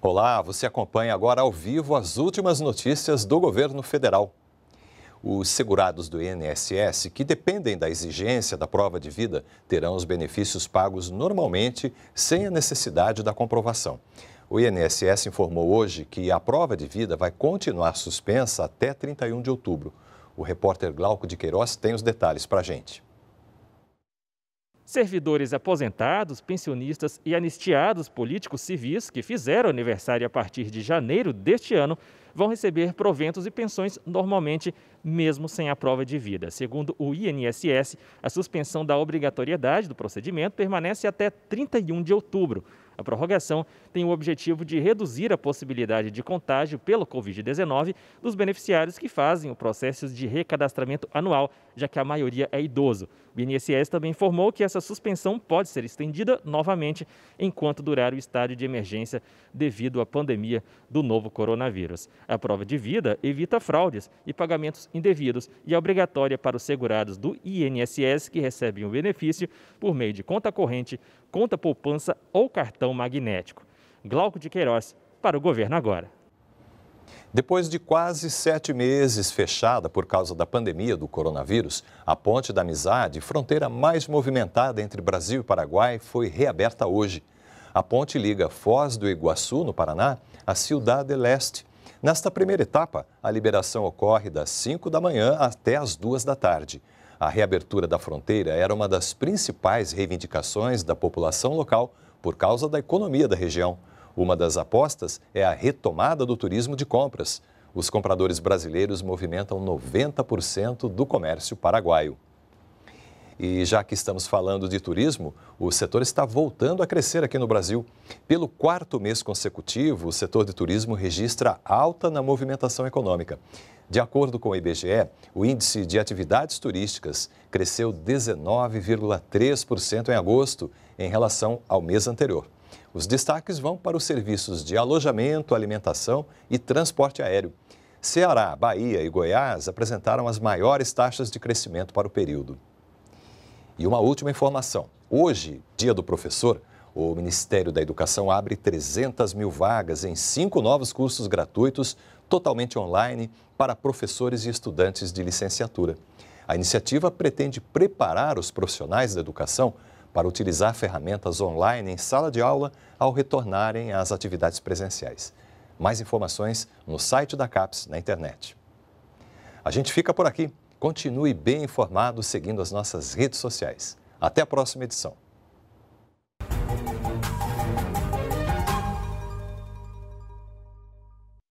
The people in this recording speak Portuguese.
Olá, você acompanha agora ao vivo as últimas notícias do governo federal. Os segurados do INSS que dependem da exigência da prova de vida terão os benefícios pagos normalmente, sem a necessidade da comprovação. O INSS informou hoje que a prova de vida vai continuar suspensa até 31 de outubro. O repórter Glauco de Queiroz tem os detalhes para a gente servidores aposentados, pensionistas e anistiados políticos civis que fizeram aniversário a partir de janeiro deste ano vão receber proventos e pensões normalmente, mesmo sem a prova de vida. Segundo o INSS, a suspensão da obrigatoriedade do procedimento permanece até 31 de outubro. A prorrogação tem o objetivo de reduzir a possibilidade de contágio pelo Covid-19 dos beneficiários que fazem o processo de recadastramento anual, já que a maioria é idoso. O INSS também informou que essa suspensão pode ser estendida novamente enquanto durar o estádio de emergência devido à pandemia do novo coronavírus. A prova de vida evita fraudes e pagamentos indevidos e é obrigatória para os segurados do INSS que recebem o benefício por meio de conta corrente, conta poupança ou cartão cartão magnético. Glauco de Queiroz, para o governo agora. Depois de quase sete meses fechada por causa da pandemia do coronavírus, a Ponte da Amizade, fronteira mais movimentada entre Brasil e Paraguai, foi reaberta hoje. A ponte liga Foz do Iguaçu, no Paraná, à Cidade Leste. Nesta primeira etapa, a liberação ocorre das 5 da manhã até as 2 da tarde. A reabertura da fronteira era uma das principais reivindicações da população local por causa da economia da região. Uma das apostas é a retomada do turismo de compras. Os compradores brasileiros movimentam 90% do comércio paraguaio. E já que estamos falando de turismo, o setor está voltando a crescer aqui no Brasil. Pelo quarto mês consecutivo, o setor de turismo registra alta na movimentação econômica. De acordo com o IBGE, o índice de atividades turísticas cresceu 19,3% em agosto em relação ao mês anterior. Os destaques vão para os serviços de alojamento, alimentação e transporte aéreo. Ceará, Bahia e Goiás apresentaram as maiores taxas de crescimento para o período. E uma última informação: hoje, dia do professor, o Ministério da Educação abre 300 mil vagas em cinco novos cursos gratuitos, totalmente online, para professores e estudantes de licenciatura. A iniciativa pretende preparar os profissionais da educação para utilizar ferramentas online em sala de aula ao retornarem às atividades presenciais. Mais informações no site da CAPES na internet. A gente fica por aqui. Continue bem informado seguindo as nossas redes sociais. Até a próxima edição.